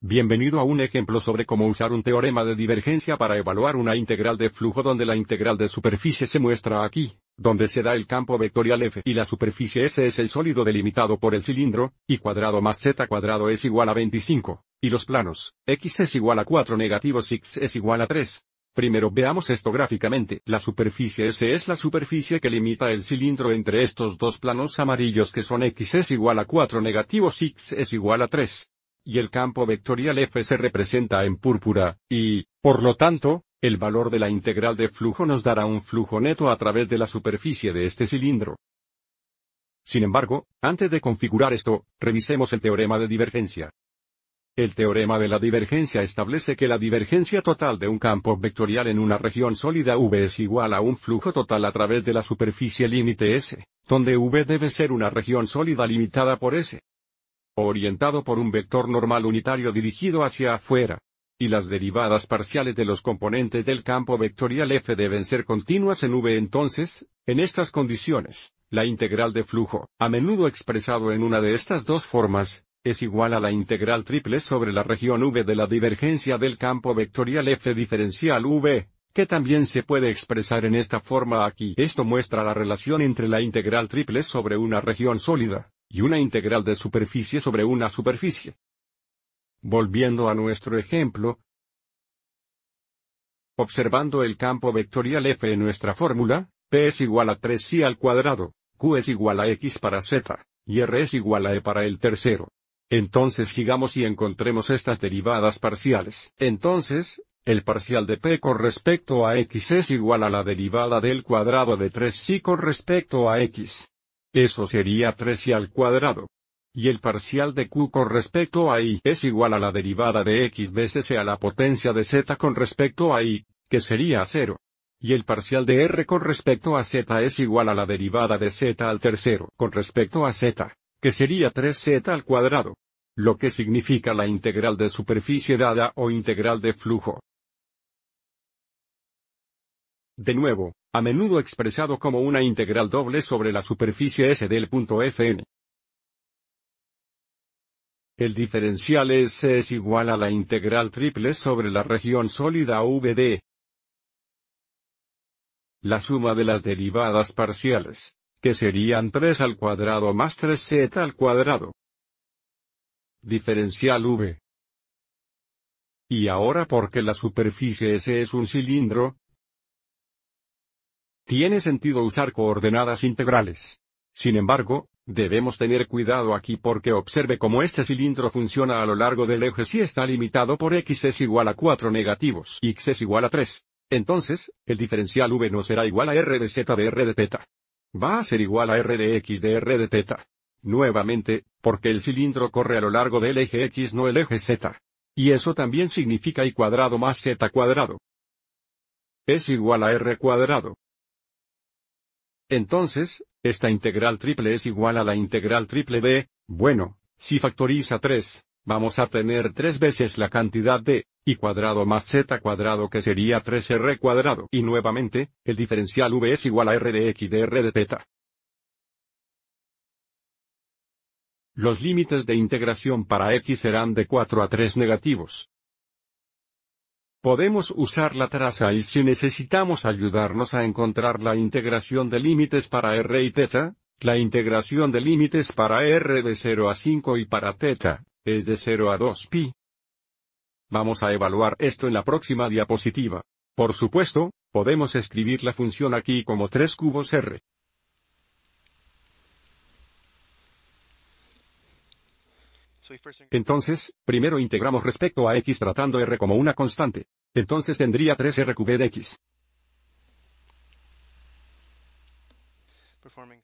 Bienvenido a un ejemplo sobre cómo usar un teorema de divergencia para evaluar una integral de flujo donde la integral de superficie se muestra aquí, donde se da el campo vectorial F y la superficie S es el sólido delimitado por el cilindro, y cuadrado más Z cuadrado es igual a 25, y los planos, X es igual a 4 negativos X es igual a 3, Primero veamos esto gráficamente. La superficie S es la superficie que limita el cilindro entre estos dos planos amarillos que son x es igual a 4 negativos x es igual a 3. Y el campo vectorial F se representa en púrpura, y, por lo tanto, el valor de la integral de flujo nos dará un flujo neto a través de la superficie de este cilindro. Sin embargo, antes de configurar esto, revisemos el teorema de divergencia. El teorema de la divergencia establece que la divergencia total de un campo vectorial en una región sólida V es igual a un flujo total a través de la superficie límite S, donde V debe ser una región sólida limitada por S, orientado por un vector normal unitario dirigido hacia afuera. Y las derivadas parciales de los componentes del campo vectorial F deben ser continuas en V entonces, en estas condiciones, la integral de flujo, a menudo expresado en una de estas dos formas, es igual a la integral triple sobre la región V de la divergencia del campo vectorial F diferencial V, que también se puede expresar en esta forma aquí. Esto muestra la relación entre la integral triple sobre una región sólida, y una integral de superficie sobre una superficie. Volviendo a nuestro ejemplo, observando el campo vectorial F en nuestra fórmula, P es igual a 3 c al cuadrado, Q es igual a X para Z, y R es igual a E para el tercero. Entonces sigamos y encontremos estas derivadas parciales. Entonces, el parcial de p con respecto a x es igual a la derivada del cuadrado de 3y con respecto a x. Eso sería 3y al cuadrado. Y el parcial de q con respecto a y es igual a la derivada de x veces e a la potencia de z con respecto a y, que sería 0 y el parcial de r con respecto a z es igual a la derivada de z al tercero con respecto a z, que sería 3z al cuadrado lo que significa la integral de superficie dada o integral de flujo. De nuevo, a menudo expresado como una integral doble sobre la superficie S del punto Fn. El diferencial S es igual a la integral triple sobre la región sólida Vd. la suma de las derivadas parciales, que serían 3 al cuadrado más 3z al cuadrado diferencial V. Y ahora porque la superficie S es un cilindro, tiene sentido usar coordenadas integrales. Sin embargo, debemos tener cuidado aquí porque observe cómo este cilindro funciona a lo largo del eje si está limitado por x es igual a 4 negativos x es igual a 3. Entonces, el diferencial v no será igual a r de z de r de teta. Va a ser igual a r de x de r de teta. Nuevamente, porque el cilindro corre a lo largo del eje X no el eje Z. Y eso también significa Y cuadrado más Z cuadrado. Es igual a R cuadrado. Entonces, esta integral triple es igual a la integral triple de, bueno, si factoriza 3, vamos a tener tres veces la cantidad de y cuadrado más z cuadrado que sería 3r cuadrado. Y nuevamente, el diferencial v es igual a r de x de r de teta. Los límites de integración para x serán de 4 a 3 negativos. Podemos usar la traza y si necesitamos ayudarnos a encontrar la integración de límites para r y teta, la integración de límites para r de 0 a 5 y para teta, es de 0 a 2pi. Vamos a evaluar esto en la próxima diapositiva. Por supuesto, podemos escribir la función aquí como 3 cubos r, Entonces, primero integramos respecto a x tratando r como una constante. Entonces tendría 3r de x.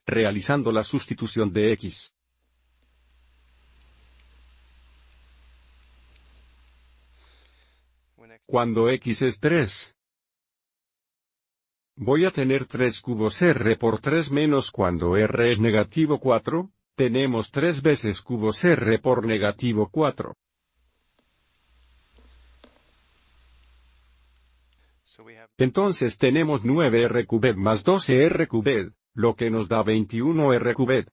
Realizando la sustitución de x. Cuando x es 3, voy a tener 3 cubos r por 3 menos cuando r es negativo 4, tenemos tres veces cubos R por negativo 4. Entonces tenemos 9 R cubed más 12 R cubed, lo que nos da 21 R cubed.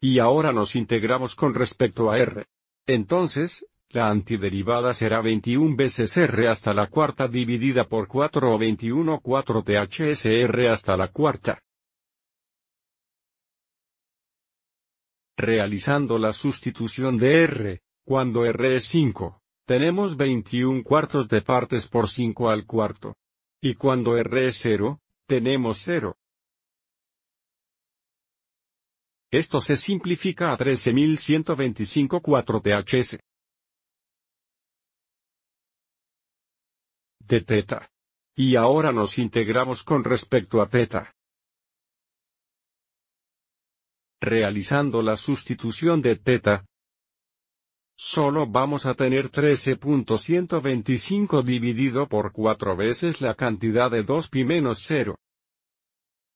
Y ahora nos integramos con respecto a R. Entonces, la antiderivada será 21 veces r hasta la cuarta dividida por 4 o 21 4 R hasta la cuarta. Realizando la sustitución de r, cuando r es 5, tenemos 21 cuartos de partes por 5 al cuarto. Y cuando r es 0, tenemos 0. Esto se simplifica a 13125 4 THS. de Teta. Y ahora nos integramos con respecto a Teta. Realizando la sustitución de Teta, solo vamos a tener 13.125 dividido por 4 veces la cantidad de 2pi menos 0.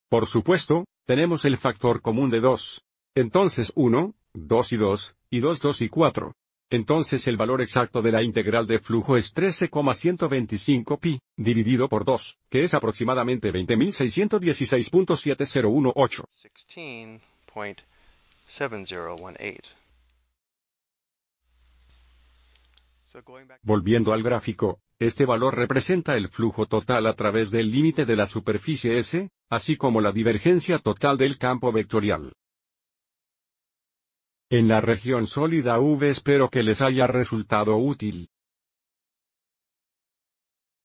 Por supuesto, tenemos el factor común de 2. Entonces 1, 2 y 2, y 2, 2 y 4. Entonces el valor exacto de la integral de flujo es 13,125 pi, dividido por 2, que es aproximadamente 20.616.7018. Volviendo al gráfico, este valor representa el flujo total a través del límite de la superficie S, así como la divergencia total del campo vectorial en la región sólida V espero que les haya resultado útil.